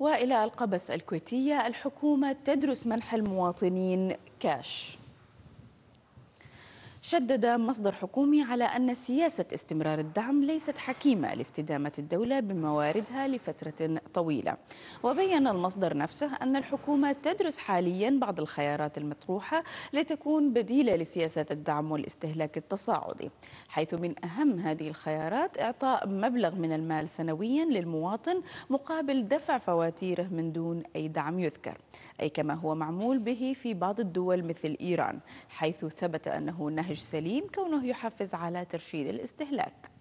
والى القبس الكويتيه الحكومه تدرس منح المواطنين كاش شدد مصدر حكومي على أن سياسة استمرار الدعم ليست حكيمة لاستدامة الدولة بمواردها لفترة طويلة وبين المصدر نفسه أن الحكومة تدرس حاليا بعض الخيارات المطروحة لتكون بديلة لسياسة الدعم والاستهلاك التصاعدي حيث من أهم هذه الخيارات إعطاء مبلغ من المال سنويا للمواطن مقابل دفع فواتيره من دون أي دعم يذكر أي كما هو معمول به في بعض الدول مثل إيران حيث ثبت أنه نهج سليم كونه يحفز على ترشيد الاستهلاك